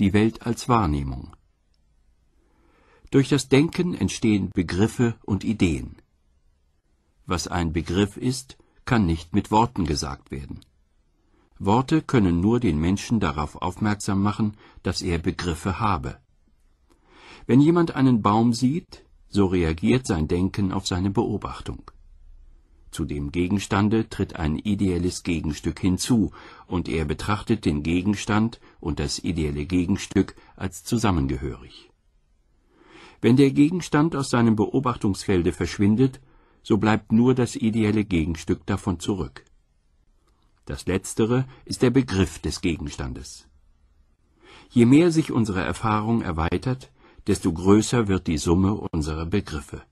die Welt als Wahrnehmung. Durch das Denken entstehen Begriffe und Ideen. Was ein Begriff ist, kann nicht mit Worten gesagt werden. Worte können nur den Menschen darauf aufmerksam machen, dass er Begriffe habe. Wenn jemand einen Baum sieht, so reagiert sein Denken auf seine Beobachtung. Zu dem Gegenstande tritt ein ideelles Gegenstück hinzu, und er betrachtet den Gegenstand und das ideelle Gegenstück als zusammengehörig. Wenn der Gegenstand aus seinem Beobachtungsfelde verschwindet, so bleibt nur das ideelle Gegenstück davon zurück. Das letztere ist der Begriff des Gegenstandes. Je mehr sich unsere Erfahrung erweitert, desto größer wird die Summe unserer Begriffe.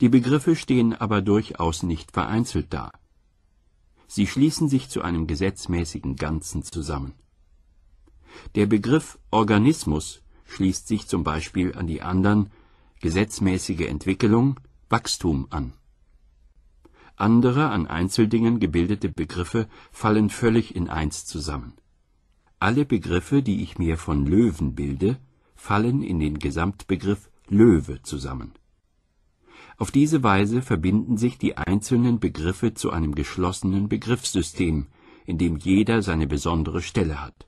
Die Begriffe stehen aber durchaus nicht vereinzelt da. Sie schließen sich zu einem gesetzmäßigen Ganzen zusammen. Der Begriff Organismus schließt sich zum Beispiel an die anderen gesetzmäßige Entwicklung, Wachstum an. Andere an Einzeldingen gebildete Begriffe fallen völlig in eins zusammen. Alle Begriffe, die ich mir von Löwen bilde, fallen in den Gesamtbegriff Löwe zusammen auf diese Weise verbinden sich die einzelnen Begriffe zu einem geschlossenen Begriffssystem, in dem jeder seine besondere Stelle hat.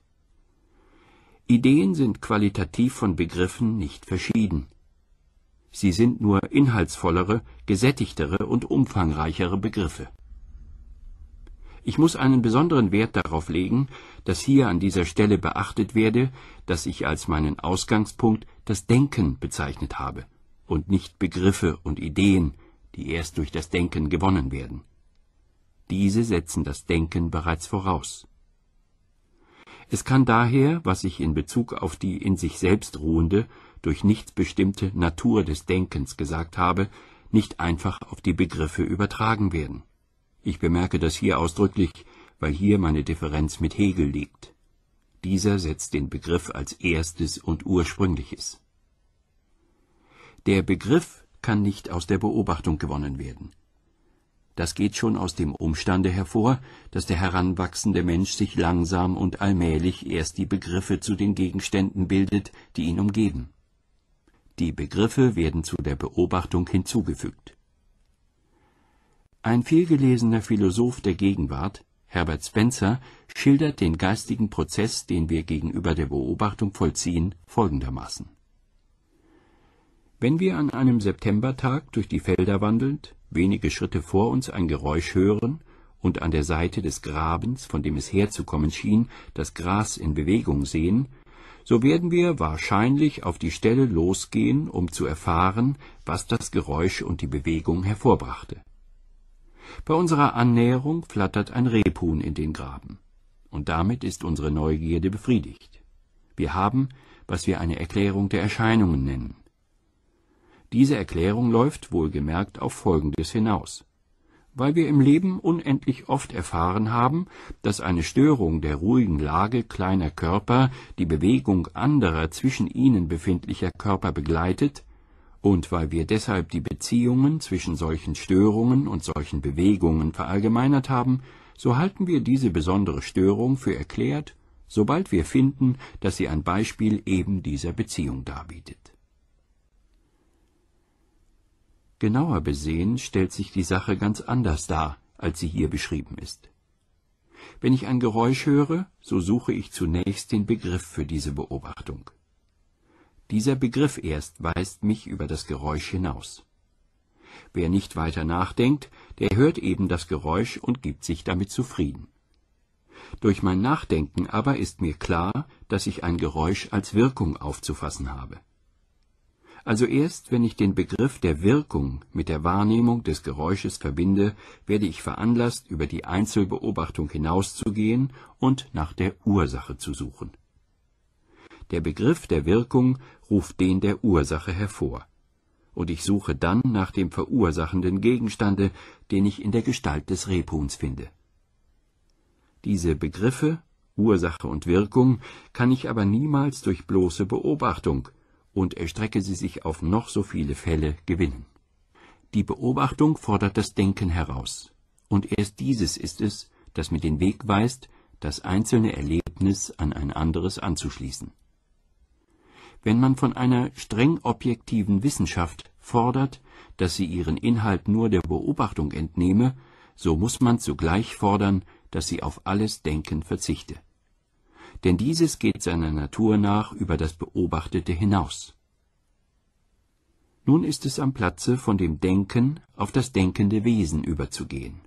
Ideen sind qualitativ von Begriffen nicht verschieden. Sie sind nur inhaltsvollere, gesättigtere und umfangreichere Begriffe. Ich muss einen besonderen Wert darauf legen, dass hier an dieser Stelle beachtet werde, dass ich als meinen Ausgangspunkt das Denken bezeichnet habe und nicht Begriffe und Ideen, die erst durch das Denken gewonnen werden. Diese setzen das Denken bereits voraus. Es kann daher, was ich in Bezug auf die in sich selbst ruhende, durch nichts bestimmte Natur des Denkens gesagt habe, nicht einfach auf die Begriffe übertragen werden. Ich bemerke das hier ausdrücklich, weil hier meine Differenz mit Hegel liegt. Dieser setzt den Begriff als erstes und ursprüngliches. Der Begriff kann nicht aus der Beobachtung gewonnen werden. Das geht schon aus dem Umstande hervor, dass der heranwachsende Mensch sich langsam und allmählich erst die Begriffe zu den Gegenständen bildet, die ihn umgeben. Die Begriffe werden zu der Beobachtung hinzugefügt. Ein vielgelesener Philosoph der Gegenwart, Herbert Spencer, schildert den geistigen Prozess, den wir gegenüber der Beobachtung vollziehen, folgendermaßen wenn wir an einem Septembertag durch die Felder wandelnd, wenige Schritte vor uns ein Geräusch hören und an der Seite des Grabens, von dem es herzukommen schien, das Gras in Bewegung sehen, so werden wir wahrscheinlich auf die Stelle losgehen, um zu erfahren, was das Geräusch und die Bewegung hervorbrachte. Bei unserer Annäherung flattert ein Rebhuhn in den Graben, und damit ist unsere Neugierde befriedigt. Wir haben, was wir eine Erklärung der Erscheinungen nennen. Diese Erklärung läuft wohlgemerkt auf Folgendes hinaus. Weil wir im Leben unendlich oft erfahren haben, dass eine Störung der ruhigen Lage kleiner Körper die Bewegung anderer zwischen ihnen befindlicher Körper begleitet, und weil wir deshalb die Beziehungen zwischen solchen Störungen und solchen Bewegungen verallgemeinert haben, so halten wir diese besondere Störung für erklärt, sobald wir finden, dass sie ein Beispiel eben dieser Beziehung darbietet Genauer besehen stellt sich die Sache ganz anders dar, als sie hier beschrieben ist. Wenn ich ein Geräusch höre, so suche ich zunächst den Begriff für diese Beobachtung. Dieser Begriff erst weist mich über das Geräusch hinaus. Wer nicht weiter nachdenkt, der hört eben das Geräusch und gibt sich damit zufrieden. Durch mein Nachdenken aber ist mir klar, dass ich ein Geräusch als Wirkung aufzufassen habe. Also erst wenn ich den Begriff der Wirkung mit der Wahrnehmung des Geräusches verbinde, werde ich veranlasst, über die Einzelbeobachtung hinauszugehen und nach der Ursache zu suchen. Der Begriff der Wirkung ruft den der Ursache hervor, und ich suche dann nach dem verursachenden Gegenstande, den ich in der Gestalt des Rebhuhns finde. Diese Begriffe, Ursache und Wirkung, kann ich aber niemals durch bloße Beobachtung, und erstrecke sie sich auf noch so viele Fälle gewinnen. Die Beobachtung fordert das Denken heraus, und erst dieses ist es, das mir den Weg weist, das einzelne Erlebnis an ein anderes anzuschließen. Wenn man von einer streng objektiven Wissenschaft fordert, dass sie ihren Inhalt nur der Beobachtung entnehme, so muss man zugleich fordern, dass sie auf alles Denken verzichte denn dieses geht seiner Natur nach über das Beobachtete hinaus. Nun ist es am Platze, von dem Denken auf das denkende Wesen überzugehen.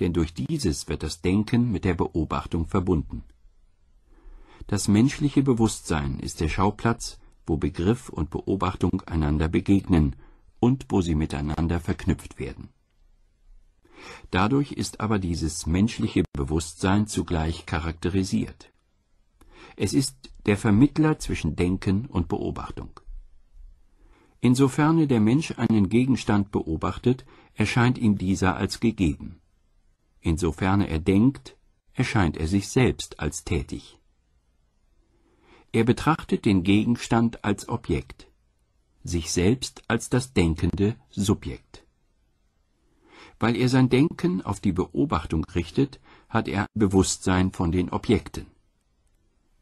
Denn durch dieses wird das Denken mit der Beobachtung verbunden. Das menschliche Bewusstsein ist der Schauplatz, wo Begriff und Beobachtung einander begegnen und wo sie miteinander verknüpft werden Dadurch ist aber dieses menschliche Bewusstsein zugleich charakterisiert. Es ist der Vermittler zwischen Denken und Beobachtung. Insofern der Mensch einen Gegenstand beobachtet, erscheint ihm dieser als gegeben. Insofern er denkt, erscheint er sich selbst als tätig. Er betrachtet den Gegenstand als Objekt, sich selbst als das denkende Subjekt. Weil er sein Denken auf die Beobachtung richtet, hat er Bewusstsein von den Objekten.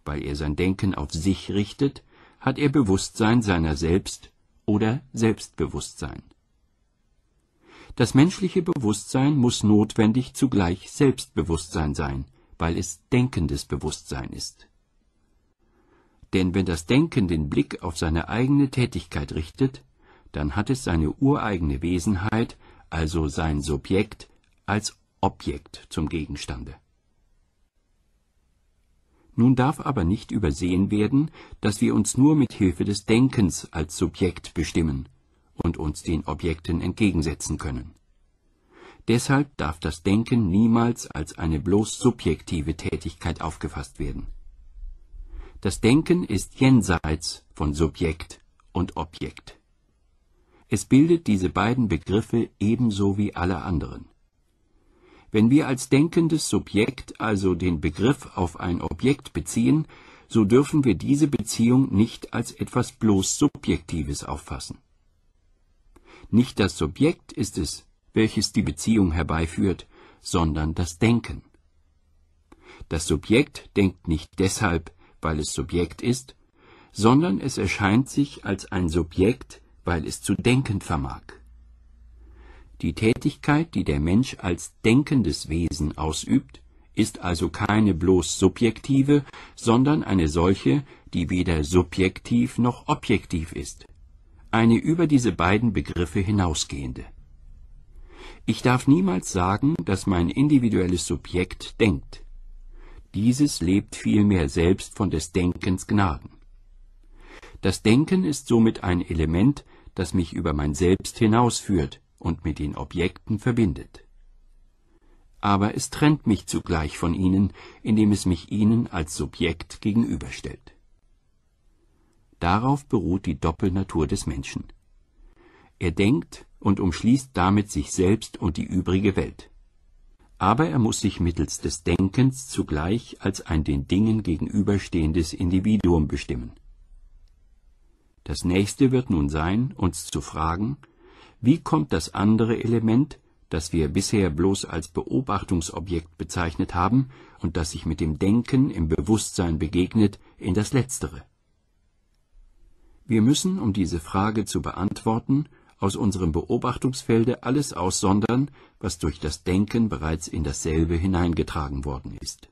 Weil er sein Denken auf sich richtet, hat er Bewusstsein seiner selbst oder Selbstbewusstsein. Das menschliche Bewusstsein muss notwendig zugleich Selbstbewusstsein sein, weil es denkendes Bewusstsein ist. Denn wenn das Denken den Blick auf seine eigene Tätigkeit richtet, dann hat es seine ureigene Wesenheit also sein Subjekt, als Objekt zum Gegenstande. Nun darf aber nicht übersehen werden, dass wir uns nur mit Hilfe des Denkens als Subjekt bestimmen und uns den Objekten entgegensetzen können. Deshalb darf das Denken niemals als eine bloß subjektive Tätigkeit aufgefasst werden. Das Denken ist jenseits von Subjekt und Objekt. Es bildet diese beiden Begriffe ebenso wie alle anderen. Wenn wir als denkendes Subjekt also den Begriff auf ein Objekt beziehen, so dürfen wir diese Beziehung nicht als etwas bloß Subjektives auffassen. Nicht das Subjekt ist es, welches die Beziehung herbeiführt, sondern das Denken. Das Subjekt denkt nicht deshalb, weil es Subjekt ist, sondern es erscheint sich als ein Subjekt weil es zu denken vermag. Die Tätigkeit, die der Mensch als denkendes Wesen ausübt, ist also keine bloß subjektive, sondern eine solche, die weder subjektiv noch objektiv ist, eine über diese beiden Begriffe hinausgehende. Ich darf niemals sagen, dass mein individuelles Subjekt denkt. Dieses lebt vielmehr selbst von des Denkens Gnaden. Das Denken ist somit ein Element, das mich über mein Selbst hinausführt und mit den Objekten verbindet. Aber es trennt mich zugleich von ihnen, indem es mich ihnen als Subjekt gegenüberstellt. Darauf beruht die Doppelnatur des Menschen. Er denkt und umschließt damit sich selbst und die übrige Welt. Aber er muss sich mittels des Denkens zugleich als ein den Dingen gegenüberstehendes Individuum bestimmen das nächste wird nun sein, uns zu fragen, wie kommt das andere Element, das wir bisher bloß als Beobachtungsobjekt bezeichnet haben und das sich mit dem Denken im Bewusstsein begegnet, in das Letztere? Wir müssen, um diese Frage zu beantworten, aus unserem Beobachtungsfelde alles aussondern, was durch das Denken bereits in dasselbe hineingetragen worden ist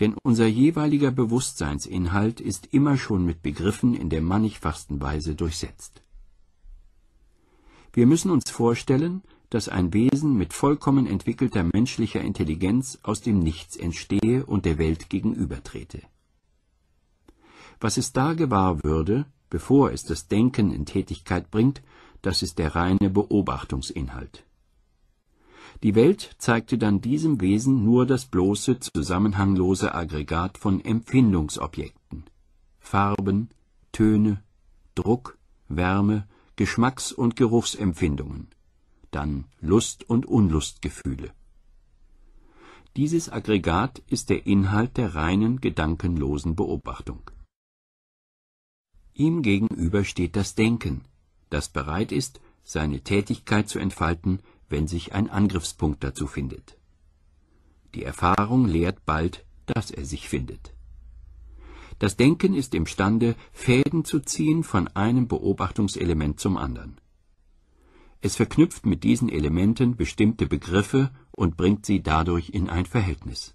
denn unser jeweiliger Bewusstseinsinhalt ist immer schon mit Begriffen in der mannigfachsten Weise durchsetzt. Wir müssen uns vorstellen, dass ein Wesen mit vollkommen entwickelter menschlicher Intelligenz aus dem Nichts entstehe und der Welt gegenübertrete. Was es da gewahr würde, bevor es das Denken in Tätigkeit bringt, das ist der reine Beobachtungsinhalt die Welt zeigte dann diesem Wesen nur das bloße, zusammenhanglose Aggregat von Empfindungsobjekten Farben, Töne, Druck, Wärme, Geschmacks- und Geruchsempfindungen, dann Lust- und Unlustgefühle. Dieses Aggregat ist der Inhalt der reinen, gedankenlosen Beobachtung. Ihm gegenüber steht das Denken, das bereit ist, seine Tätigkeit zu entfalten, wenn sich ein Angriffspunkt dazu findet. Die Erfahrung lehrt bald, dass er sich findet. Das Denken ist imstande, Fäden zu ziehen von einem Beobachtungselement zum anderen. Es verknüpft mit diesen Elementen bestimmte Begriffe und bringt sie dadurch in ein Verhältnis.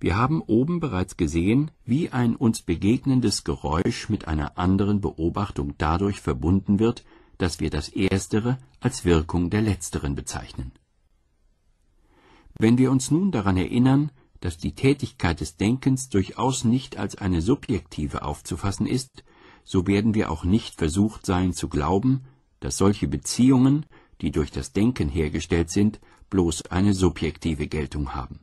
Wir haben oben bereits gesehen, wie ein uns begegnendes Geräusch mit einer anderen Beobachtung dadurch verbunden wird, dass wir das Erstere als Wirkung der Letzteren bezeichnen. Wenn wir uns nun daran erinnern, dass die Tätigkeit des Denkens durchaus nicht als eine subjektive aufzufassen ist, so werden wir auch nicht versucht sein zu glauben, dass solche Beziehungen, die durch das Denken hergestellt sind, bloß eine subjektive Geltung haben.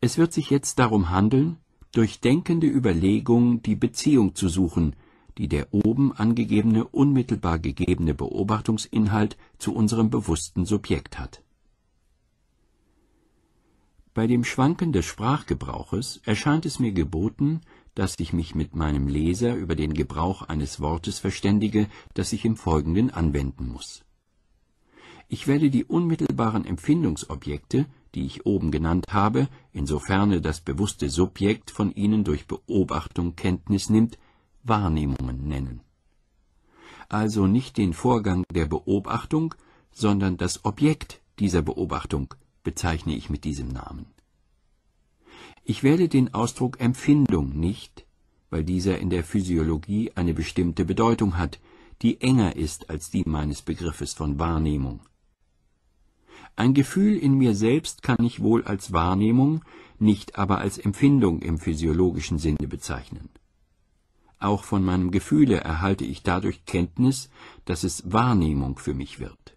Es wird sich jetzt darum handeln, durch denkende Überlegung die Beziehung zu suchen, die der oben angegebene unmittelbar gegebene Beobachtungsinhalt zu unserem bewussten Subjekt hat. Bei dem Schwanken des Sprachgebrauches erscheint es mir geboten, dass ich mich mit meinem Leser über den Gebrauch eines Wortes verständige, das ich im Folgenden anwenden muss. Ich werde die unmittelbaren Empfindungsobjekte, die ich oben genannt habe, insofern das bewusste Subjekt von ihnen durch Beobachtung Kenntnis nimmt, Wahrnehmungen nennen. Also nicht den Vorgang der Beobachtung, sondern das Objekt dieser Beobachtung bezeichne ich mit diesem Namen. Ich wähle den Ausdruck Empfindung nicht, weil dieser in der Physiologie eine bestimmte Bedeutung hat, die enger ist als die meines Begriffes von Wahrnehmung. Ein Gefühl in mir selbst kann ich wohl als Wahrnehmung, nicht aber als Empfindung im physiologischen Sinne bezeichnen. Auch von meinem Gefühle erhalte ich dadurch Kenntnis, dass es Wahrnehmung für mich wird.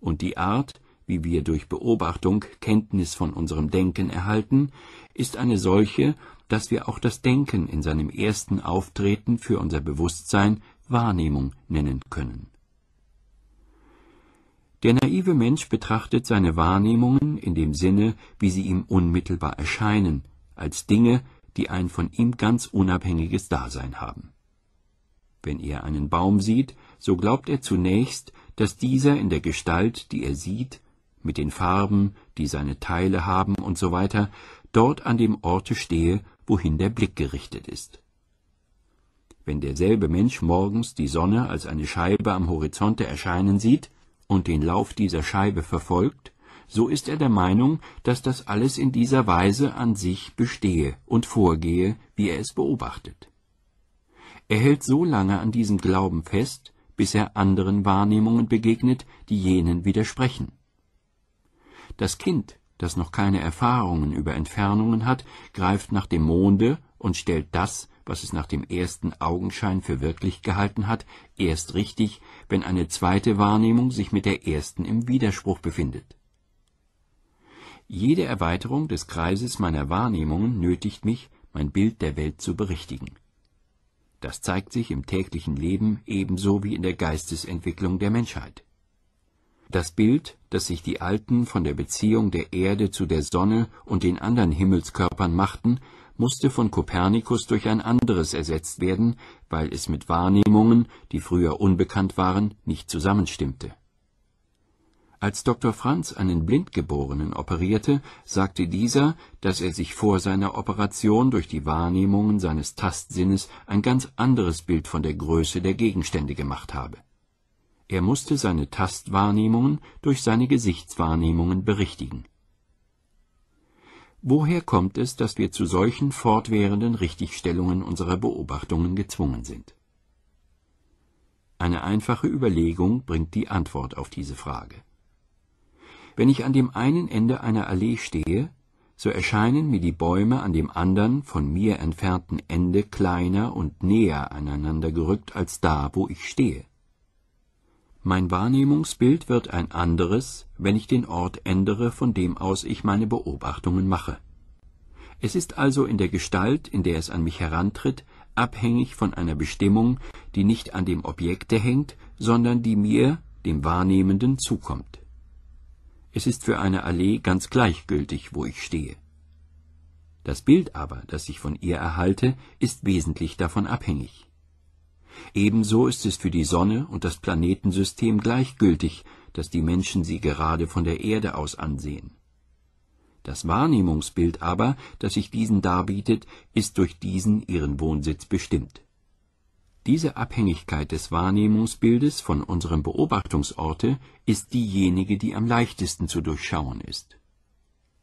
Und die Art, wie wir durch Beobachtung Kenntnis von unserem Denken erhalten, ist eine solche, dass wir auch das Denken in seinem ersten Auftreten für unser Bewusstsein Wahrnehmung nennen können. Der naive Mensch betrachtet seine Wahrnehmungen in dem Sinne, wie sie ihm unmittelbar erscheinen, als Dinge, die ein von ihm ganz unabhängiges Dasein haben. Wenn er einen Baum sieht, so glaubt er zunächst, dass dieser in der Gestalt, die er sieht, mit den Farben, die seine Teile haben und so weiter, dort an dem Orte stehe, wohin der Blick gerichtet ist. Wenn derselbe Mensch morgens die Sonne als eine Scheibe am Horizonte erscheinen sieht und den Lauf dieser Scheibe verfolgt, so ist er der Meinung, dass das alles in dieser Weise an sich bestehe und vorgehe, wie er es beobachtet. Er hält so lange an diesem Glauben fest, bis er anderen Wahrnehmungen begegnet, die jenen widersprechen. Das Kind, das noch keine Erfahrungen über Entfernungen hat, greift nach dem Monde und stellt das, was es nach dem ersten Augenschein für wirklich gehalten hat, erst richtig, wenn eine zweite Wahrnehmung sich mit der ersten im Widerspruch befindet. Jede Erweiterung des Kreises meiner Wahrnehmungen nötigt mich, mein Bild der Welt zu berichtigen. Das zeigt sich im täglichen Leben ebenso wie in der Geistesentwicklung der Menschheit. Das Bild, das sich die Alten von der Beziehung der Erde zu der Sonne und den anderen Himmelskörpern machten, musste von Kopernikus durch ein anderes ersetzt werden, weil es mit Wahrnehmungen, die früher unbekannt waren, nicht zusammenstimmte als Dr. Franz einen Blindgeborenen operierte, sagte dieser, dass er sich vor seiner Operation durch die Wahrnehmungen seines Tastsinnes ein ganz anderes Bild von der Größe der Gegenstände gemacht habe. Er musste seine Tastwahrnehmungen durch seine Gesichtswahrnehmungen berichtigen. Woher kommt es, dass wir zu solchen fortwährenden Richtigstellungen unserer Beobachtungen gezwungen sind? Eine einfache Überlegung bringt die Antwort auf diese Frage wenn ich an dem einen Ende einer Allee stehe, so erscheinen mir die Bäume an dem anderen, von mir entfernten Ende kleiner und näher aneinander gerückt als da, wo ich stehe. Mein Wahrnehmungsbild wird ein anderes, wenn ich den Ort ändere, von dem aus ich meine Beobachtungen mache. Es ist also in der Gestalt, in der es an mich herantritt, abhängig von einer Bestimmung, die nicht an dem Objekte hängt, sondern die mir, dem Wahrnehmenden, zukommt es ist für eine Allee ganz gleichgültig, wo ich stehe. Das Bild aber, das ich von ihr erhalte, ist wesentlich davon abhängig. Ebenso ist es für die Sonne und das Planetensystem gleichgültig, dass die Menschen sie gerade von der Erde aus ansehen. Das Wahrnehmungsbild aber, das sich diesen darbietet, ist durch diesen ihren Wohnsitz bestimmt diese Abhängigkeit des Wahrnehmungsbildes von unserem Beobachtungsorte ist diejenige, die am leichtesten zu durchschauen ist.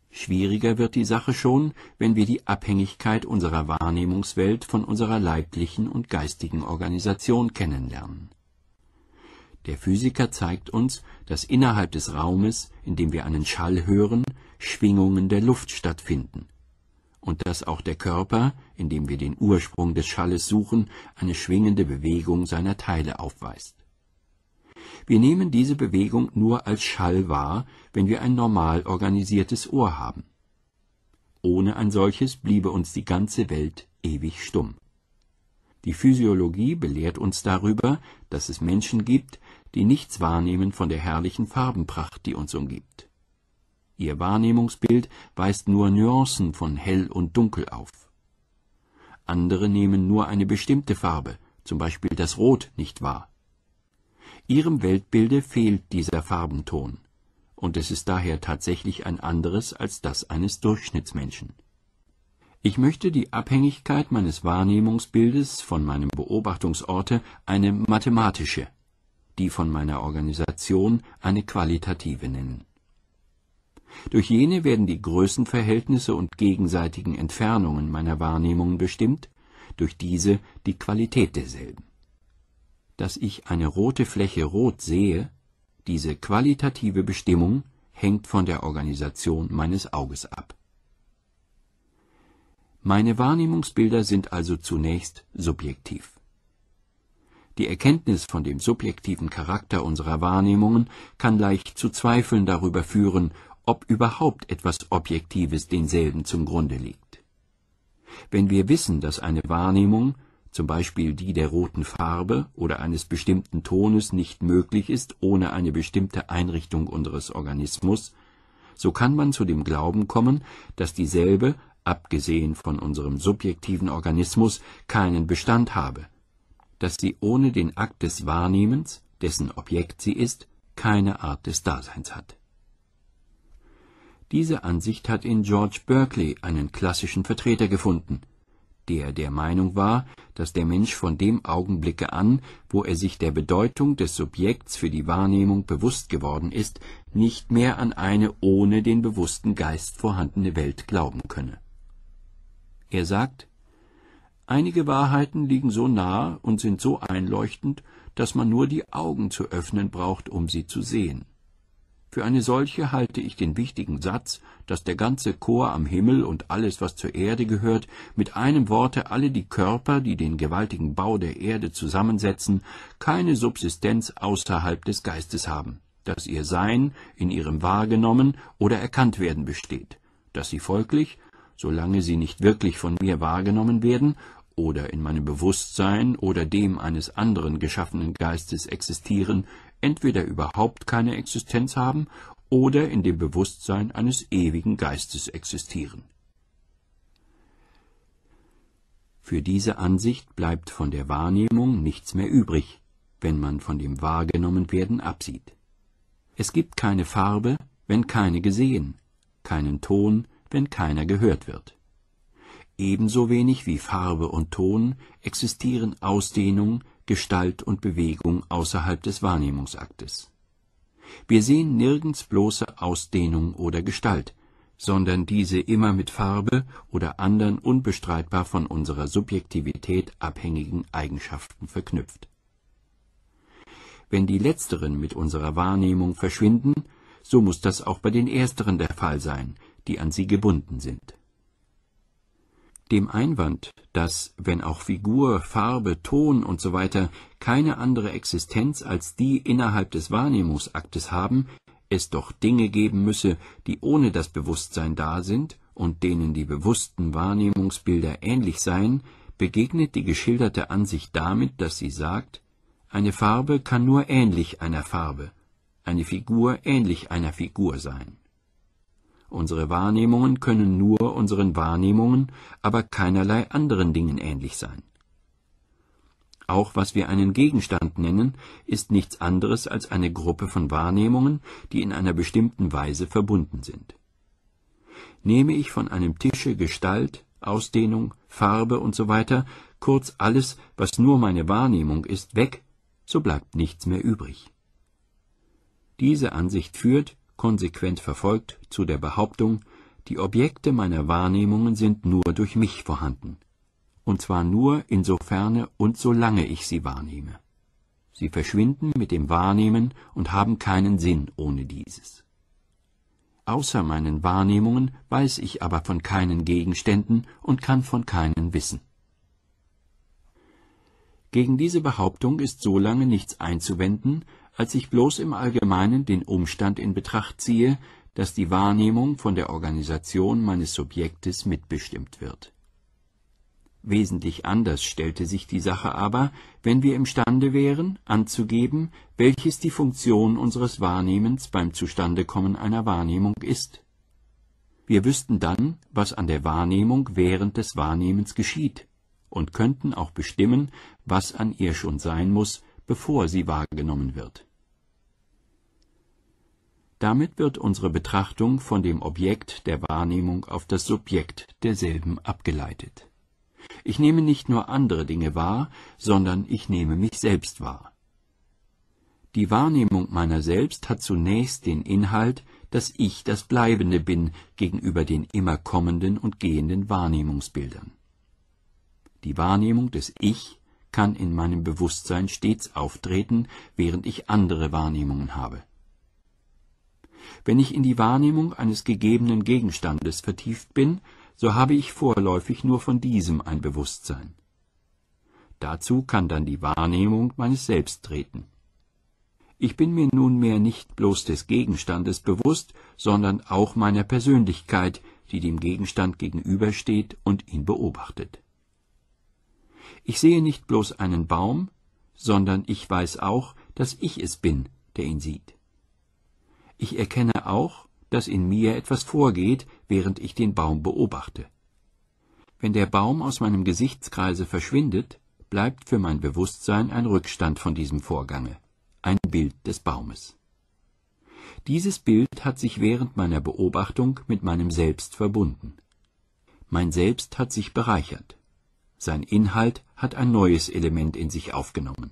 Schwieriger wird die Sache schon, wenn wir die Abhängigkeit unserer Wahrnehmungswelt von unserer leiblichen und geistigen Organisation kennenlernen. Der Physiker zeigt uns, dass innerhalb des Raumes, in dem wir einen Schall hören, Schwingungen der Luft stattfinden und dass auch der Körper, indem wir den Ursprung des Schalles suchen, eine schwingende Bewegung seiner Teile aufweist. Wir nehmen diese Bewegung nur als Schall wahr, wenn wir ein normal organisiertes Ohr haben. Ohne ein solches bliebe uns die ganze Welt ewig stumm. Die Physiologie belehrt uns darüber, dass es Menschen gibt, die nichts wahrnehmen von der herrlichen Farbenpracht, die uns umgibt. Ihr Wahrnehmungsbild weist nur Nuancen von hell und dunkel auf. Andere nehmen nur eine bestimmte Farbe, zum Beispiel das Rot, nicht wahr. Ihrem Weltbilde fehlt dieser Farbenton, und es ist daher tatsächlich ein anderes als das eines Durchschnittsmenschen. Ich möchte die Abhängigkeit meines Wahrnehmungsbildes von meinem Beobachtungsorte eine mathematische, die von meiner Organisation eine qualitative nennen. Durch jene werden die Größenverhältnisse und gegenseitigen Entfernungen meiner Wahrnehmungen bestimmt, durch diese die Qualität derselben. Dass ich eine rote Fläche rot sehe, diese qualitative Bestimmung hängt von der Organisation meines Auges ab. Meine Wahrnehmungsbilder sind also zunächst subjektiv. Die Erkenntnis von dem subjektiven Charakter unserer Wahrnehmungen kann leicht zu Zweifeln darüber führen, ob überhaupt etwas Objektives denselben zum Grunde liegt. Wenn wir wissen, dass eine Wahrnehmung, zum Beispiel die der roten Farbe oder eines bestimmten Tones, nicht möglich ist ohne eine bestimmte Einrichtung unseres Organismus, so kann man zu dem Glauben kommen, dass dieselbe, abgesehen von unserem subjektiven Organismus, keinen Bestand habe, dass sie ohne den Akt des Wahrnehmens, dessen Objekt sie ist, keine Art des Daseins hat diese Ansicht hat in George Berkeley einen klassischen Vertreter gefunden, der der Meinung war, dass der Mensch von dem Augenblicke an, wo er sich der Bedeutung des Subjekts für die Wahrnehmung bewusst geworden ist, nicht mehr an eine ohne den bewussten Geist vorhandene Welt glauben könne. Er sagt, einige Wahrheiten liegen so nahe und sind so einleuchtend, dass man nur die Augen zu öffnen braucht, um sie zu sehen für eine solche halte ich den wichtigen Satz, dass der ganze Chor am Himmel und alles, was zur Erde gehört, mit einem Worte alle die Körper, die den gewaltigen Bau der Erde zusammensetzen, keine Subsistenz außerhalb des Geistes haben, dass ihr Sein in ihrem Wahrgenommen oder erkannt werden besteht, dass sie folglich, solange sie nicht wirklich von mir wahrgenommen werden oder in meinem Bewusstsein oder dem eines anderen geschaffenen Geistes existieren, entweder überhaupt keine Existenz haben oder in dem Bewusstsein eines ewigen Geistes existieren. Für diese Ansicht bleibt von der Wahrnehmung nichts mehr übrig, wenn man von dem Wahrgenommenwerden absieht. Es gibt keine Farbe, wenn keine gesehen, keinen Ton, wenn keiner gehört wird. Ebenso wenig wie Farbe und Ton existieren Ausdehnung, Gestalt und Bewegung außerhalb des Wahrnehmungsaktes. Wir sehen nirgends bloße Ausdehnung oder Gestalt, sondern diese immer mit Farbe oder anderen unbestreitbar von unserer Subjektivität abhängigen Eigenschaften verknüpft. Wenn die letzteren mit unserer Wahrnehmung verschwinden, so muss das auch bei den ersteren der Fall sein, die an sie gebunden sind dem Einwand, dass, wenn auch Figur, Farbe, Ton usw. keine andere Existenz als die innerhalb des Wahrnehmungsaktes haben, es doch Dinge geben müsse, die ohne das Bewusstsein da sind und denen die bewussten Wahrnehmungsbilder ähnlich seien, begegnet die geschilderte Ansicht damit, dass sie sagt, eine Farbe kann nur ähnlich einer Farbe, eine Figur ähnlich einer Figur sein Unsere Wahrnehmungen können nur unseren Wahrnehmungen, aber keinerlei anderen Dingen ähnlich sein. Auch was wir einen Gegenstand nennen, ist nichts anderes als eine Gruppe von Wahrnehmungen, die in einer bestimmten Weise verbunden sind. Nehme ich von einem Tische Gestalt, Ausdehnung, Farbe und so weiter, kurz alles, was nur meine Wahrnehmung ist, weg, so bleibt nichts mehr übrig. Diese Ansicht führt, konsequent verfolgt, zu der Behauptung, die Objekte meiner Wahrnehmungen sind nur durch mich vorhanden, und zwar nur insoferne und solange ich sie wahrnehme. Sie verschwinden mit dem Wahrnehmen und haben keinen Sinn ohne dieses. Außer meinen Wahrnehmungen weiß ich aber von keinen Gegenständen und kann von keinen wissen. Gegen diese Behauptung ist so lange nichts einzuwenden, als ich bloß im Allgemeinen den Umstand in Betracht ziehe, dass die Wahrnehmung von der Organisation meines Subjektes mitbestimmt wird. Wesentlich anders stellte sich die Sache aber, wenn wir imstande wären, anzugeben, welches die Funktion unseres Wahrnehmens beim Zustandekommen einer Wahrnehmung ist. Wir wüssten dann, was an der Wahrnehmung während des Wahrnehmens geschieht, und könnten auch bestimmen, was an ihr schon sein muss, bevor sie wahrgenommen wird. Damit wird unsere Betrachtung von dem Objekt der Wahrnehmung auf das Subjekt derselben abgeleitet. Ich nehme nicht nur andere Dinge wahr, sondern ich nehme mich selbst wahr. Die Wahrnehmung meiner selbst hat zunächst den Inhalt, dass ich das Bleibende bin gegenüber den immer kommenden und gehenden Wahrnehmungsbildern. Die Wahrnehmung des Ich kann in meinem Bewusstsein stets auftreten, während ich andere Wahrnehmungen habe. Wenn ich in die Wahrnehmung eines gegebenen Gegenstandes vertieft bin, so habe ich vorläufig nur von diesem ein Bewusstsein. Dazu kann dann die Wahrnehmung meines Selbst treten. Ich bin mir nunmehr nicht bloß des Gegenstandes bewusst, sondern auch meiner Persönlichkeit, die dem Gegenstand gegenübersteht und ihn beobachtet. Ich sehe nicht bloß einen Baum, sondern ich weiß auch, dass ich es bin, der ihn sieht. Ich erkenne auch, dass in mir etwas vorgeht, während ich den Baum beobachte. Wenn der Baum aus meinem Gesichtskreise verschwindet, bleibt für mein Bewusstsein ein Rückstand von diesem Vorgange, ein Bild des Baumes. Dieses Bild hat sich während meiner Beobachtung mit meinem Selbst verbunden. Mein Selbst hat sich bereichert. Sein Inhalt hat ein neues Element in sich aufgenommen.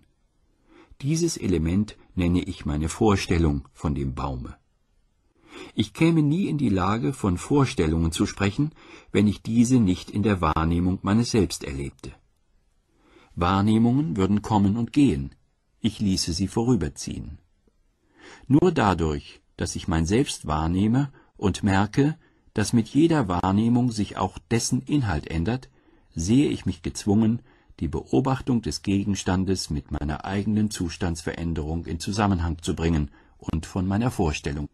Dieses Element nenne ich meine Vorstellung von dem Baume. Ich käme nie in die Lage, von Vorstellungen zu sprechen, wenn ich diese nicht in der Wahrnehmung meines Selbst erlebte. Wahrnehmungen würden kommen und gehen, ich ließe sie vorüberziehen. Nur dadurch, dass ich mein Selbst wahrnehme und merke, dass mit jeder Wahrnehmung sich auch dessen Inhalt ändert, sehe ich mich gezwungen, die Beobachtung des Gegenstandes mit meiner eigenen Zustandsveränderung in Zusammenhang zu bringen und von meiner Vorstellung.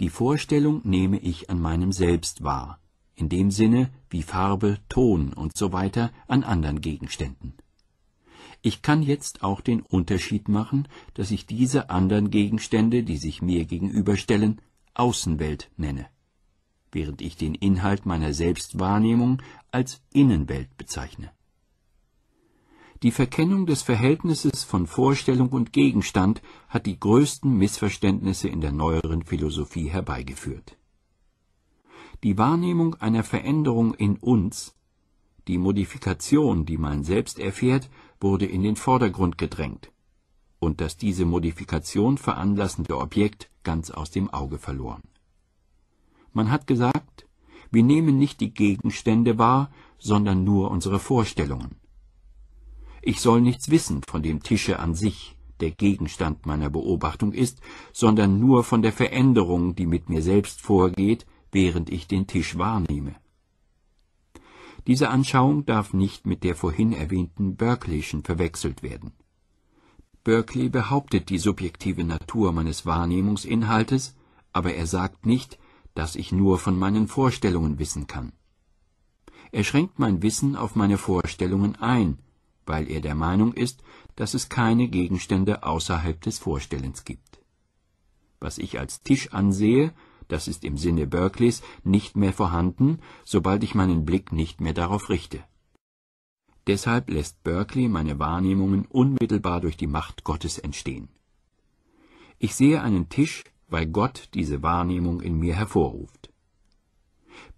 Die Vorstellung nehme ich an meinem Selbst wahr, in dem Sinne wie Farbe, Ton und so weiter an anderen Gegenständen. Ich kann jetzt auch den Unterschied machen, dass ich diese anderen Gegenstände, die sich mir gegenüberstellen, Außenwelt nenne, während ich den Inhalt meiner Selbstwahrnehmung als Innenwelt bezeichne die Verkennung des Verhältnisses von Vorstellung und Gegenstand hat die größten Missverständnisse in der neueren Philosophie herbeigeführt. Die Wahrnehmung einer Veränderung in uns, die Modifikation, die man selbst erfährt, wurde in den Vordergrund gedrängt und das diese Modifikation veranlassende Objekt ganz aus dem Auge verloren. Man hat gesagt, wir nehmen nicht die Gegenstände wahr, sondern nur unsere Vorstellungen. Ich soll nichts wissen von dem Tische an sich, der Gegenstand meiner Beobachtung ist, sondern nur von der Veränderung, die mit mir selbst vorgeht, während ich den Tisch wahrnehme. Diese Anschauung darf nicht mit der vorhin erwähnten Berkeleyschen verwechselt werden. Berkeley behauptet die subjektive Natur meines Wahrnehmungsinhaltes, aber er sagt nicht, dass ich nur von meinen Vorstellungen wissen kann. Er schränkt mein Wissen auf meine Vorstellungen ein, weil er der Meinung ist, dass es keine Gegenstände außerhalb des Vorstellens gibt. Was ich als Tisch ansehe, das ist im Sinne Berkeleys nicht mehr vorhanden, sobald ich meinen Blick nicht mehr darauf richte. Deshalb lässt Berkeley meine Wahrnehmungen unmittelbar durch die Macht Gottes entstehen. Ich sehe einen Tisch, weil Gott diese Wahrnehmung in mir hervorruft.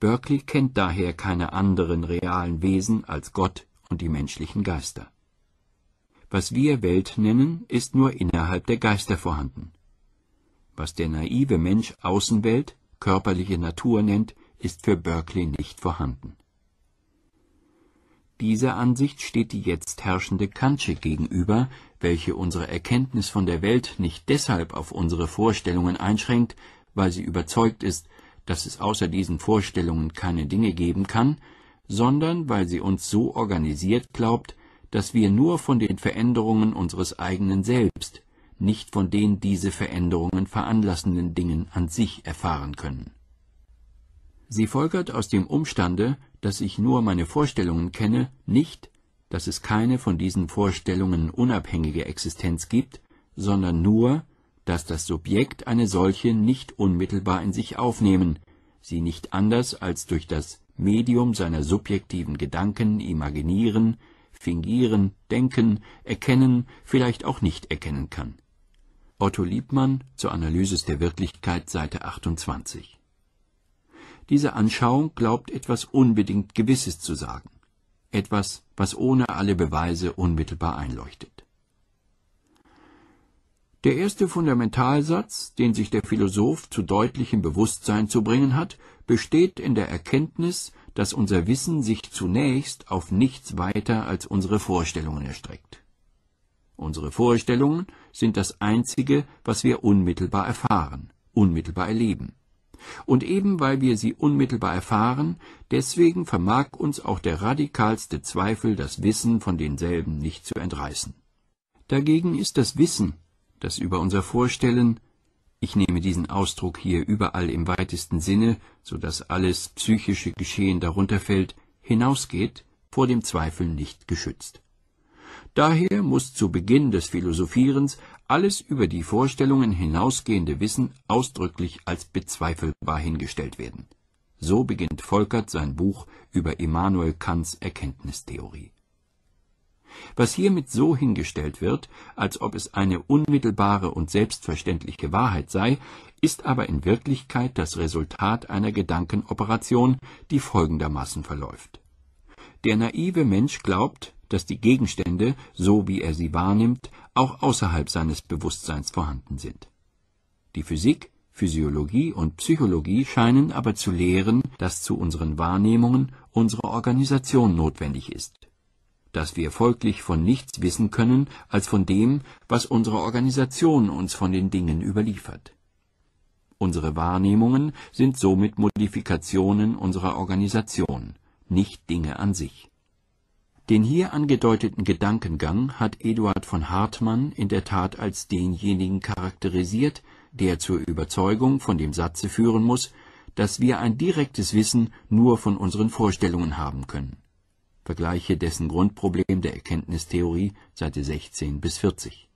Berkeley kennt daher keine anderen realen Wesen als Gott und die menschlichen Geister. Was wir Welt nennen, ist nur innerhalb der Geister vorhanden. Was der naive Mensch Außenwelt, körperliche Natur nennt, ist für Berkeley nicht vorhanden. Dieser Ansicht steht die jetzt herrschende Kantsche gegenüber, welche unsere Erkenntnis von der Welt nicht deshalb auf unsere Vorstellungen einschränkt, weil sie überzeugt ist, dass es außer diesen Vorstellungen keine Dinge geben kann, sondern weil sie uns so organisiert glaubt, dass wir nur von den Veränderungen unseres eigenen Selbst, nicht von den diese Veränderungen veranlassenden Dingen an sich erfahren können. Sie folgert aus dem Umstande, dass ich nur meine Vorstellungen kenne, nicht, dass es keine von diesen Vorstellungen unabhängige Existenz gibt, sondern nur, dass das Subjekt eine solche nicht unmittelbar in sich aufnehmen, sie nicht anders als durch das Medium seiner subjektiven Gedanken, Imaginieren, Fingieren, Denken, Erkennen, vielleicht auch nicht erkennen kann. Otto Liebmann zur Analysis der Wirklichkeit, Seite 28. Diese Anschauung glaubt etwas unbedingt Gewisses zu sagen, etwas, was ohne alle Beweise unmittelbar einleuchtet. Der erste Fundamentalsatz, den sich der Philosoph zu deutlichem Bewusstsein zu bringen hat, besteht in der Erkenntnis, dass unser Wissen sich zunächst auf nichts weiter als unsere Vorstellungen erstreckt. Unsere Vorstellungen sind das Einzige, was wir unmittelbar erfahren, unmittelbar erleben. Und eben weil wir sie unmittelbar erfahren, deswegen vermag uns auch der radikalste Zweifel das Wissen von denselben nicht zu entreißen. Dagegen ist das Wissen, das über unser Vorstellen, ich nehme diesen Ausdruck hier überall im weitesten Sinne, so dass alles psychische Geschehen darunter fällt, hinausgeht, vor dem Zweifel nicht geschützt. Daher muss zu Beginn des Philosophierens alles über die Vorstellungen hinausgehende Wissen ausdrücklich als bezweifelbar hingestellt werden. So beginnt Volkert sein Buch über Immanuel Kants Erkenntnistheorie was hiermit so hingestellt wird, als ob es eine unmittelbare und selbstverständliche Wahrheit sei, ist aber in Wirklichkeit das Resultat einer Gedankenoperation, die folgendermaßen verläuft. Der naive Mensch glaubt, dass die Gegenstände, so wie er sie wahrnimmt, auch außerhalb seines Bewusstseins vorhanden sind. Die Physik, Physiologie und Psychologie scheinen aber zu lehren, dass zu unseren Wahrnehmungen unsere Organisation notwendig ist dass wir folglich von nichts wissen können als von dem, was unsere Organisation uns von den Dingen überliefert. Unsere Wahrnehmungen sind somit Modifikationen unserer Organisation, nicht Dinge an sich. Den hier angedeuteten Gedankengang hat Eduard von Hartmann in der Tat als denjenigen charakterisiert, der zur Überzeugung von dem Satze führen muss, dass wir ein direktes Wissen nur von unseren Vorstellungen haben können vergleiche dessen Grundproblem der Erkenntnistheorie, Seite 16 bis 40.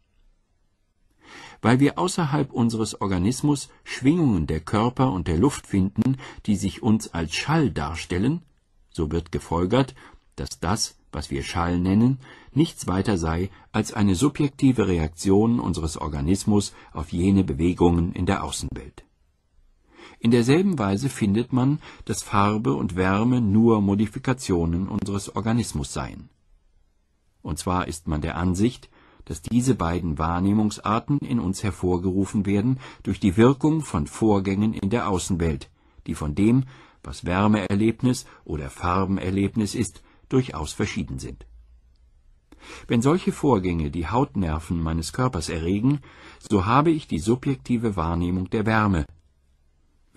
Weil wir außerhalb unseres Organismus Schwingungen der Körper und der Luft finden, die sich uns als Schall darstellen, so wird gefolgert, dass das, was wir Schall nennen, nichts weiter sei als eine subjektive Reaktion unseres Organismus auf jene Bewegungen in der Außenwelt in derselben Weise findet man, dass Farbe und Wärme nur Modifikationen unseres Organismus seien. Und zwar ist man der Ansicht, dass diese beiden Wahrnehmungsarten in uns hervorgerufen werden durch die Wirkung von Vorgängen in der Außenwelt, die von dem, was Wärmeerlebnis oder Farbenerlebnis ist, durchaus verschieden sind. Wenn solche Vorgänge die Hautnerven meines Körpers erregen, so habe ich die subjektive Wahrnehmung der Wärme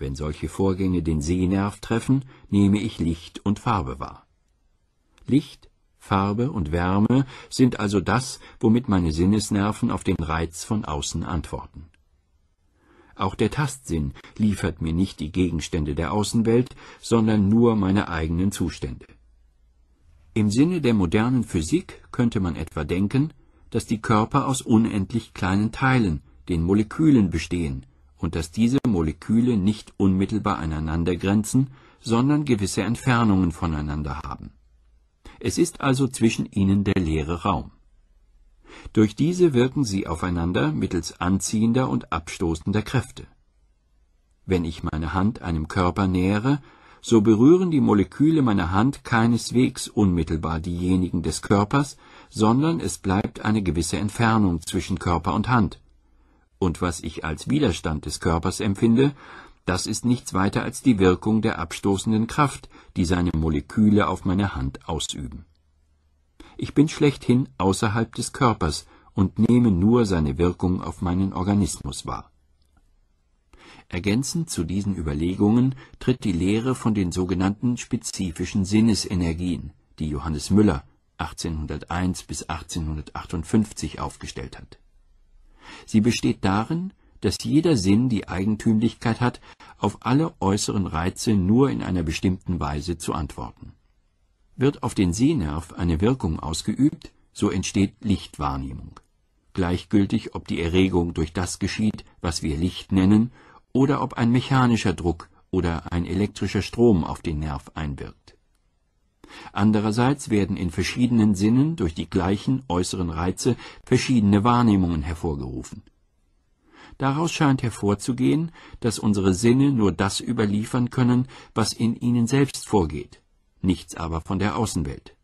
wenn solche Vorgänge den Sehnerv treffen, nehme ich Licht und Farbe wahr. Licht, Farbe und Wärme sind also das, womit meine Sinnesnerven auf den Reiz von außen antworten. Auch der Tastsinn liefert mir nicht die Gegenstände der Außenwelt, sondern nur meine eigenen Zustände. Im Sinne der modernen Physik könnte man etwa denken, dass die Körper aus unendlich kleinen Teilen, den Molekülen bestehen, und dass diese Moleküle nicht unmittelbar aneinander grenzen, sondern gewisse Entfernungen voneinander haben. Es ist also zwischen ihnen der leere Raum. Durch diese wirken sie aufeinander mittels anziehender und abstoßender Kräfte. Wenn ich meine Hand einem Körper nähere, so berühren die Moleküle meiner Hand keineswegs unmittelbar diejenigen des Körpers, sondern es bleibt eine gewisse Entfernung zwischen Körper und Hand, und was ich als Widerstand des Körpers empfinde, das ist nichts weiter als die Wirkung der abstoßenden Kraft, die seine Moleküle auf meine Hand ausüben. Ich bin schlechthin außerhalb des Körpers und nehme nur seine Wirkung auf meinen Organismus wahr. Ergänzend zu diesen Überlegungen tritt die Lehre von den sogenannten spezifischen Sinnesenergien, die Johannes Müller 1801 bis 1858 aufgestellt hat Sie besteht darin, dass jeder Sinn die Eigentümlichkeit hat, auf alle äußeren Reize nur in einer bestimmten Weise zu antworten. Wird auf den Sehnerv eine Wirkung ausgeübt, so entsteht Lichtwahrnehmung. Gleichgültig, ob die Erregung durch das geschieht, was wir Licht nennen, oder ob ein mechanischer Druck oder ein elektrischer Strom auf den Nerv einwirkt. Andererseits werden in verschiedenen Sinnen durch die gleichen äußeren Reize verschiedene Wahrnehmungen hervorgerufen. Daraus scheint hervorzugehen, dass unsere Sinne nur das überliefern können, was in ihnen selbst vorgeht, nichts aber von der Außenwelt.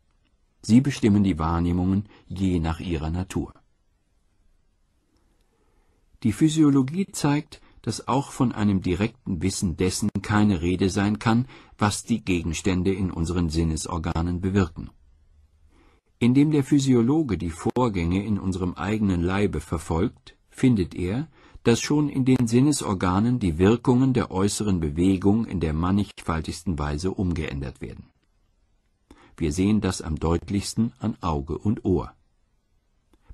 Sie bestimmen die Wahrnehmungen je nach ihrer Natur. Die Physiologie zeigt, dass auch von einem direkten Wissen dessen keine Rede sein kann, was die Gegenstände in unseren Sinnesorganen bewirken. Indem der Physiologe die Vorgänge in unserem eigenen Leibe verfolgt, findet er, dass schon in den Sinnesorganen die Wirkungen der äußeren Bewegung in der mannigfaltigsten Weise umgeändert werden. Wir sehen das am deutlichsten an Auge und Ohr.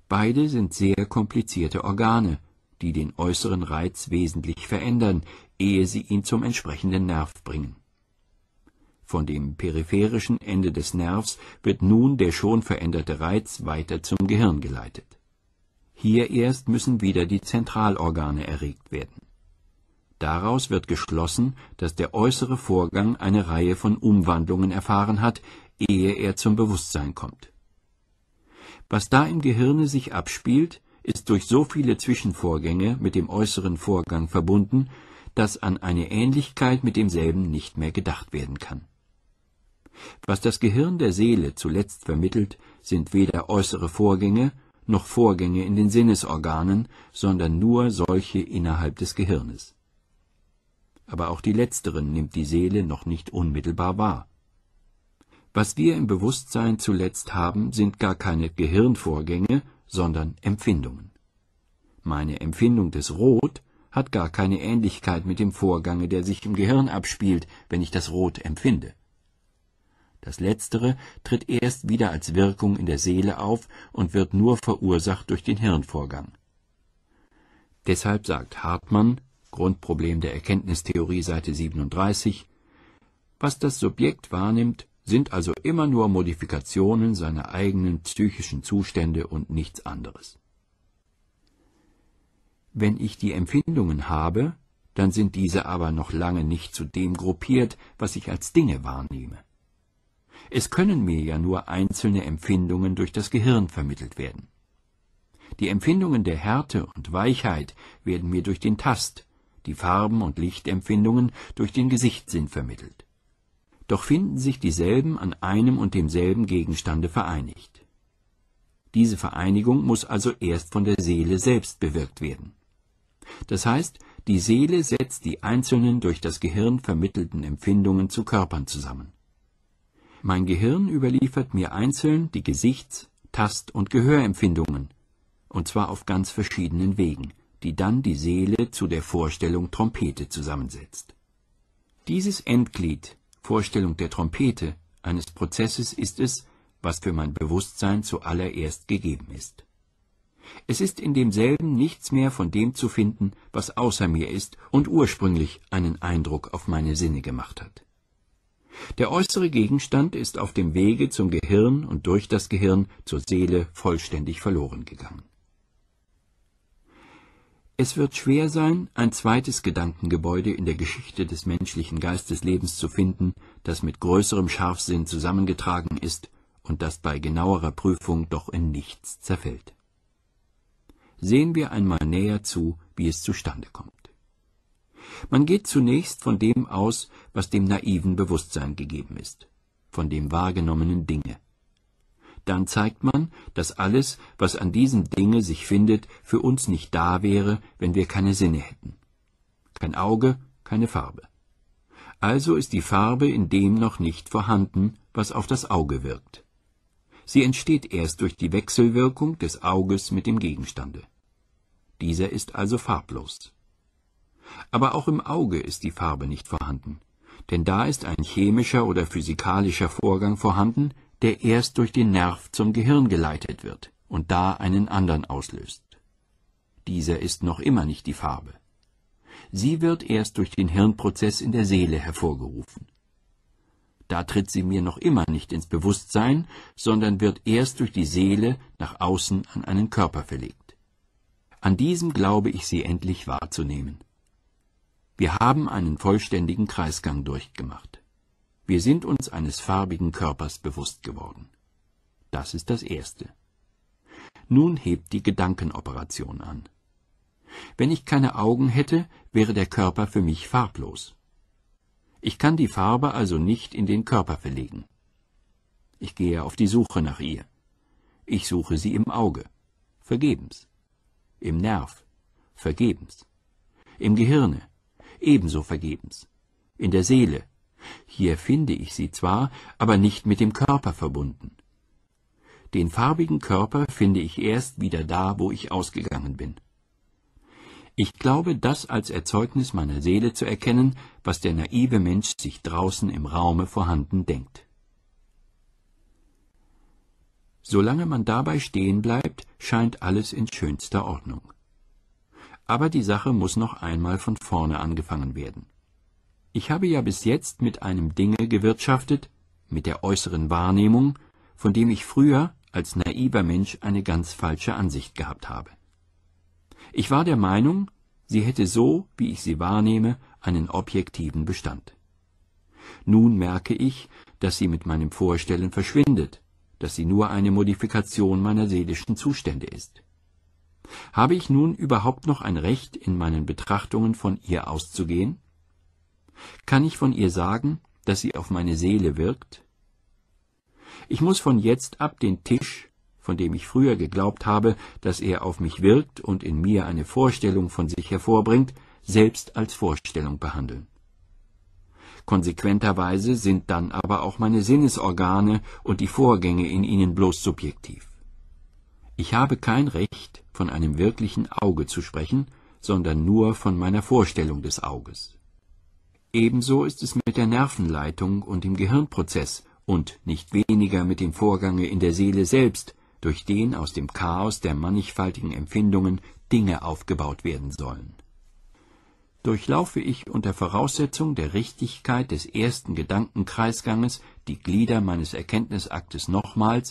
Beide sind sehr komplizierte Organe, die den äußeren Reiz wesentlich verändern, ehe sie ihn zum entsprechenden Nerv bringen. Von dem peripherischen Ende des Nervs wird nun der schon veränderte Reiz weiter zum Gehirn geleitet. Hier erst müssen wieder die Zentralorgane erregt werden. Daraus wird geschlossen, dass der äußere Vorgang eine Reihe von Umwandlungen erfahren hat, ehe er zum Bewusstsein kommt. Was da im Gehirne sich abspielt, ist durch so viele Zwischenvorgänge mit dem äußeren Vorgang verbunden, dass an eine Ähnlichkeit mit demselben nicht mehr gedacht werden kann was das Gehirn der Seele zuletzt vermittelt, sind weder äußere Vorgänge noch Vorgänge in den Sinnesorganen, sondern nur solche innerhalb des Gehirnes. Aber auch die letzteren nimmt die Seele noch nicht unmittelbar wahr. Was wir im Bewusstsein zuletzt haben, sind gar keine Gehirnvorgänge, sondern Empfindungen. Meine Empfindung des Rot hat gar keine Ähnlichkeit mit dem Vorgange, der sich im Gehirn abspielt, wenn ich das Rot empfinde. Das letztere tritt erst wieder als Wirkung in der Seele auf und wird nur verursacht durch den Hirnvorgang. Deshalb sagt Hartmann (Grundproblem der Erkenntnistheorie, Seite 37): Was das Subjekt wahrnimmt, sind also immer nur Modifikationen seiner eigenen psychischen Zustände und nichts anderes. Wenn ich die Empfindungen habe, dann sind diese aber noch lange nicht zu dem gruppiert, was ich als Dinge wahrnehme es können mir ja nur einzelne Empfindungen durch das Gehirn vermittelt werden. Die Empfindungen der Härte und Weichheit werden mir durch den Tast, die Farben- und Lichtempfindungen durch den Gesichtssinn vermittelt. Doch finden sich dieselben an einem und demselben Gegenstande vereinigt. Diese Vereinigung muss also erst von der Seele selbst bewirkt werden. Das heißt, die Seele setzt die einzelnen durch das Gehirn vermittelten Empfindungen zu Körpern zusammen. Mein Gehirn überliefert mir einzeln die Gesichts-, Tast- und Gehörempfindungen, und zwar auf ganz verschiedenen Wegen, die dann die Seele zu der Vorstellung Trompete zusammensetzt. Dieses Endglied, Vorstellung der Trompete, eines Prozesses ist es, was für mein Bewusstsein zuallererst gegeben ist. Es ist in demselben nichts mehr von dem zu finden, was außer mir ist und ursprünglich einen Eindruck auf meine Sinne gemacht hat. Der äußere Gegenstand ist auf dem Wege zum Gehirn und durch das Gehirn zur Seele vollständig verloren gegangen. Es wird schwer sein, ein zweites Gedankengebäude in der Geschichte des menschlichen Geisteslebens zu finden, das mit größerem Scharfsinn zusammengetragen ist und das bei genauerer Prüfung doch in nichts zerfällt. Sehen wir einmal näher zu, wie es zustande kommt. Man geht zunächst von dem aus, was dem naiven Bewusstsein gegeben ist, von dem wahrgenommenen Dinge. Dann zeigt man, dass alles, was an diesem Dinge sich findet, für uns nicht da wäre, wenn wir keine Sinne hätten. Kein Auge, keine Farbe. Also ist die Farbe in dem noch nicht vorhanden, was auf das Auge wirkt. Sie entsteht erst durch die Wechselwirkung des Auges mit dem Gegenstande. Dieser ist also farblos. Aber auch im Auge ist die Farbe nicht vorhanden, denn da ist ein chemischer oder physikalischer Vorgang vorhanden, der erst durch den Nerv zum Gehirn geleitet wird und da einen anderen auslöst. Dieser ist noch immer nicht die Farbe. Sie wird erst durch den Hirnprozess in der Seele hervorgerufen. Da tritt sie mir noch immer nicht ins Bewusstsein, sondern wird erst durch die Seele nach außen an einen Körper verlegt. An diesem glaube ich sie endlich wahrzunehmen. Wir haben einen vollständigen Kreisgang durchgemacht. Wir sind uns eines farbigen Körpers bewusst geworden. Das ist das Erste. Nun hebt die Gedankenoperation an. Wenn ich keine Augen hätte, wäre der Körper für mich farblos. Ich kann die Farbe also nicht in den Körper verlegen. Ich gehe auf die Suche nach ihr. Ich suche sie im Auge. Vergebens. Im Nerv. Vergebens. Im Gehirne ebenso vergebens. In der Seele. Hier finde ich sie zwar, aber nicht mit dem Körper verbunden. Den farbigen Körper finde ich erst wieder da, wo ich ausgegangen bin. Ich glaube, das als Erzeugnis meiner Seele zu erkennen, was der naive Mensch sich draußen im Raume vorhanden denkt. Solange man dabei stehen bleibt, scheint alles in schönster Ordnung. Aber die Sache muss noch einmal von vorne angefangen werden. Ich habe ja bis jetzt mit einem Dinge gewirtschaftet, mit der äußeren Wahrnehmung, von dem ich früher als naiver Mensch eine ganz falsche Ansicht gehabt habe. Ich war der Meinung, sie hätte so, wie ich sie wahrnehme, einen objektiven Bestand. Nun merke ich, dass sie mit meinem Vorstellen verschwindet, dass sie nur eine Modifikation meiner seelischen Zustände ist. Habe ich nun überhaupt noch ein Recht, in meinen Betrachtungen von ihr auszugehen? Kann ich von ihr sagen, dass sie auf meine Seele wirkt? Ich muss von jetzt ab den Tisch, von dem ich früher geglaubt habe, dass er auf mich wirkt und in mir eine Vorstellung von sich hervorbringt, selbst als Vorstellung behandeln. Konsequenterweise sind dann aber auch meine Sinnesorgane und die Vorgänge in ihnen bloß subjektiv. Ich habe kein Recht, von einem wirklichen Auge zu sprechen, sondern nur von meiner Vorstellung des Auges. Ebenso ist es mit der Nervenleitung und dem Gehirnprozess und nicht weniger mit dem Vorgange in der Seele selbst, durch den aus dem Chaos der mannigfaltigen Empfindungen Dinge aufgebaut werden sollen. Durchlaufe ich unter Voraussetzung der Richtigkeit des ersten Gedankenkreisganges die Glieder meines Erkenntnisaktes nochmals,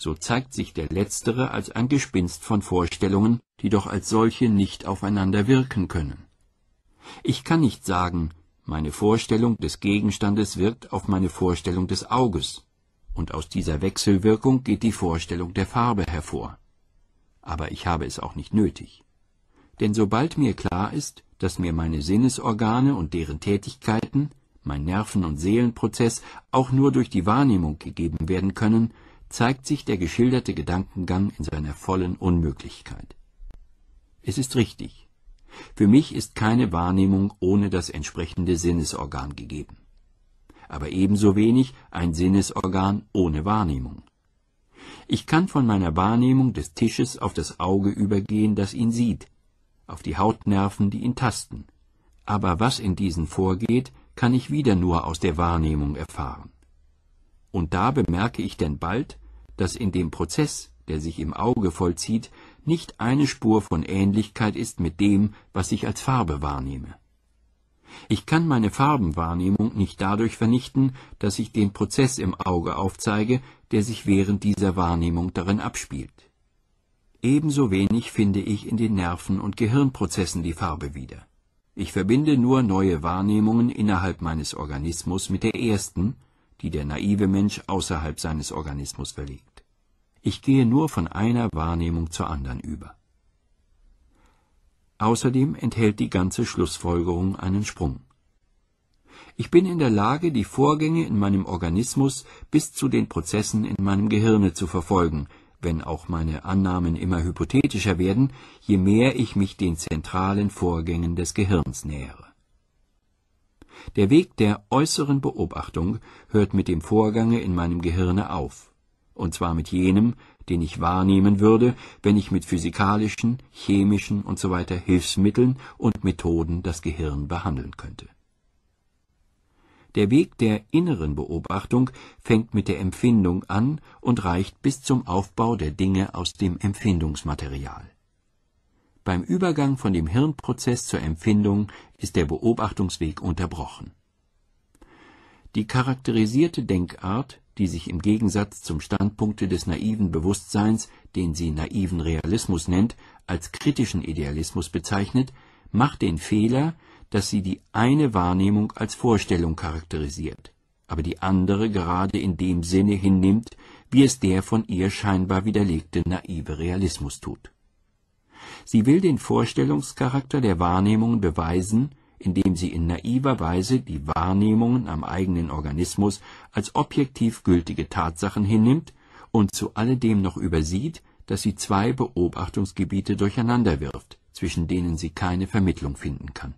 so zeigt sich der letztere als ein Gespinst von Vorstellungen, die doch als solche nicht aufeinander wirken können. Ich kann nicht sagen, meine Vorstellung des Gegenstandes wirkt auf meine Vorstellung des Auges, und aus dieser Wechselwirkung geht die Vorstellung der Farbe hervor. Aber ich habe es auch nicht nötig. Denn sobald mir klar ist, dass mir meine Sinnesorgane und deren Tätigkeiten, mein Nerven- und Seelenprozess auch nur durch die Wahrnehmung gegeben werden können, zeigt sich der geschilderte Gedankengang in seiner vollen Unmöglichkeit. Es ist richtig. Für mich ist keine Wahrnehmung ohne das entsprechende Sinnesorgan gegeben. Aber ebenso wenig ein Sinnesorgan ohne Wahrnehmung. Ich kann von meiner Wahrnehmung des Tisches auf das Auge übergehen, das ihn sieht, auf die Hautnerven, die ihn tasten. Aber was in diesen vorgeht, kann ich wieder nur aus der Wahrnehmung erfahren. Und da bemerke ich denn bald, dass in dem Prozess, der sich im Auge vollzieht, nicht eine Spur von Ähnlichkeit ist mit dem, was ich als Farbe wahrnehme. Ich kann meine Farbenwahrnehmung nicht dadurch vernichten, dass ich den Prozess im Auge aufzeige, der sich während dieser Wahrnehmung darin abspielt. Ebenso wenig finde ich in den Nerven- und Gehirnprozessen die Farbe wieder. Ich verbinde nur neue Wahrnehmungen innerhalb meines Organismus mit der ersten, die der naive Mensch außerhalb seines Organismus verlegt. Ich gehe nur von einer Wahrnehmung zur anderen über. Außerdem enthält die ganze Schlussfolgerung einen Sprung. Ich bin in der Lage, die Vorgänge in meinem Organismus bis zu den Prozessen in meinem Gehirne zu verfolgen, wenn auch meine Annahmen immer hypothetischer werden, je mehr ich mich den zentralen Vorgängen des Gehirns nähere. Der Weg der äußeren Beobachtung hört mit dem Vorgange in meinem Gehirne auf, und zwar mit jenem, den ich wahrnehmen würde, wenn ich mit physikalischen, chemischen usw. Hilfsmitteln und Methoden das Gehirn behandeln könnte. Der Weg der inneren Beobachtung fängt mit der Empfindung an und reicht bis zum Aufbau der Dinge aus dem Empfindungsmaterial beim Übergang von dem Hirnprozess zur Empfindung ist der Beobachtungsweg unterbrochen. Die charakterisierte Denkart, die sich im Gegensatz zum Standpunkte des naiven Bewusstseins, den sie naiven Realismus nennt, als kritischen Idealismus bezeichnet, macht den Fehler, dass sie die eine Wahrnehmung als Vorstellung charakterisiert, aber die andere gerade in dem Sinne hinnimmt, wie es der von ihr scheinbar widerlegte naive Realismus tut Sie will den Vorstellungscharakter der Wahrnehmungen beweisen, indem sie in naiver Weise die Wahrnehmungen am eigenen Organismus als objektiv gültige Tatsachen hinnimmt und zu alledem noch übersieht, dass sie zwei Beobachtungsgebiete durcheinander wirft, zwischen denen sie keine Vermittlung finden kann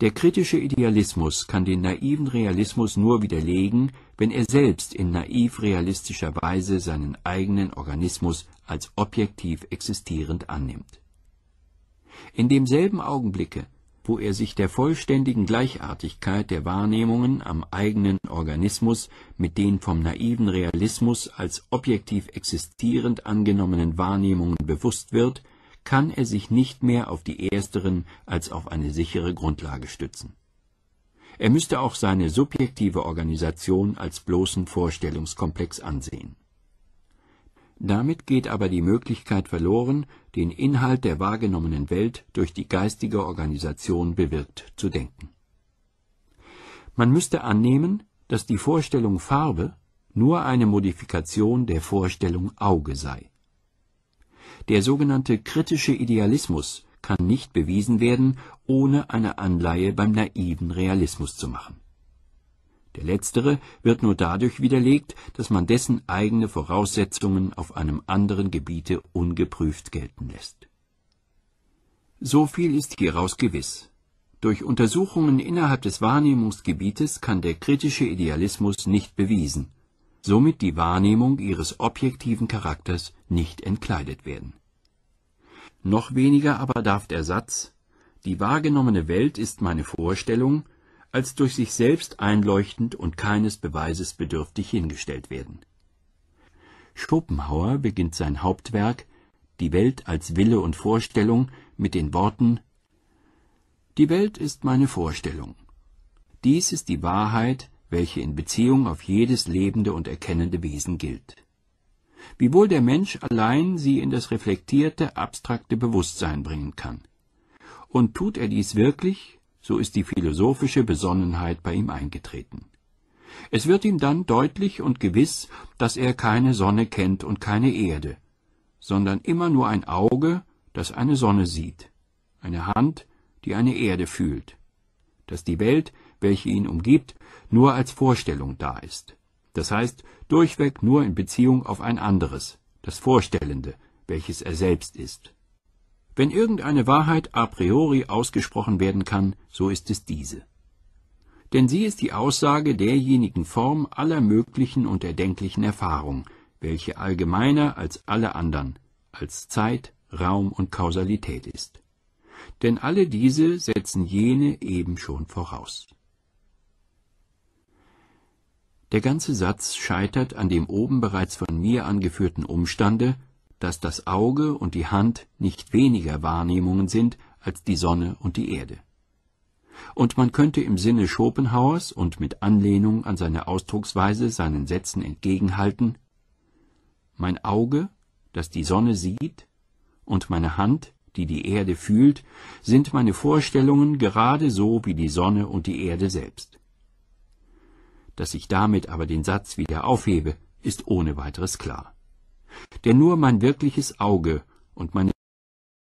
der kritische Idealismus kann den naiven Realismus nur widerlegen, wenn er selbst in naiv-realistischer Weise seinen eigenen Organismus als objektiv existierend annimmt. In demselben Augenblicke, wo er sich der vollständigen Gleichartigkeit der Wahrnehmungen am eigenen Organismus mit den vom naiven Realismus als objektiv existierend angenommenen Wahrnehmungen bewusst wird, kann er sich nicht mehr auf die ersteren als auf eine sichere Grundlage stützen. Er müsste auch seine subjektive Organisation als bloßen Vorstellungskomplex ansehen. Damit geht aber die Möglichkeit verloren, den Inhalt der wahrgenommenen Welt durch die geistige Organisation bewirkt zu denken. Man müsste annehmen, dass die Vorstellung Farbe nur eine Modifikation der Vorstellung Auge sei der sogenannte kritische Idealismus kann nicht bewiesen werden, ohne eine Anleihe beim naiven Realismus zu machen. Der letztere wird nur dadurch widerlegt, dass man dessen eigene Voraussetzungen auf einem anderen Gebiete ungeprüft gelten lässt. So viel ist hieraus gewiss. Durch Untersuchungen innerhalb des Wahrnehmungsgebietes kann der kritische Idealismus nicht bewiesen somit die Wahrnehmung ihres objektiven Charakters nicht entkleidet werden. Noch weniger aber darf der Satz Die wahrgenommene Welt ist meine Vorstellung als durch sich selbst einleuchtend und keines Beweises bedürftig hingestellt werden. Schopenhauer beginnt sein Hauptwerk Die Welt als Wille und Vorstellung mit den Worten Die Welt ist meine Vorstellung. Dies ist die Wahrheit, welche in Beziehung auf jedes lebende und erkennende Wesen gilt. Wiewohl der Mensch allein sie in das reflektierte, abstrakte Bewusstsein bringen kann. Und tut er dies wirklich, so ist die philosophische Besonnenheit bei ihm eingetreten. Es wird ihm dann deutlich und gewiss, dass er keine Sonne kennt und keine Erde, sondern immer nur ein Auge, das eine Sonne sieht, eine Hand, die eine Erde fühlt, dass die Welt welche ihn umgibt, nur als Vorstellung da ist. Das heißt, durchweg nur in Beziehung auf ein anderes, das Vorstellende, welches er selbst ist. Wenn irgendeine Wahrheit a priori ausgesprochen werden kann, so ist es diese. Denn sie ist die Aussage derjenigen Form aller möglichen und erdenklichen Erfahrung, welche allgemeiner als alle anderen, als Zeit, Raum und Kausalität ist. Denn alle diese setzen jene eben schon voraus. Der ganze Satz scheitert an dem oben bereits von mir angeführten Umstande, dass das Auge und die Hand nicht weniger Wahrnehmungen sind als die Sonne und die Erde. Und man könnte im Sinne Schopenhauers und mit Anlehnung an seine Ausdrucksweise seinen Sätzen entgegenhalten Mein Auge, das die Sonne sieht, und meine Hand, die die Erde fühlt, sind meine Vorstellungen gerade so wie die Sonne und die Erde selbst dass ich damit aber den Satz wieder aufhebe, ist ohne weiteres klar. Denn nur mein wirkliches Auge und meine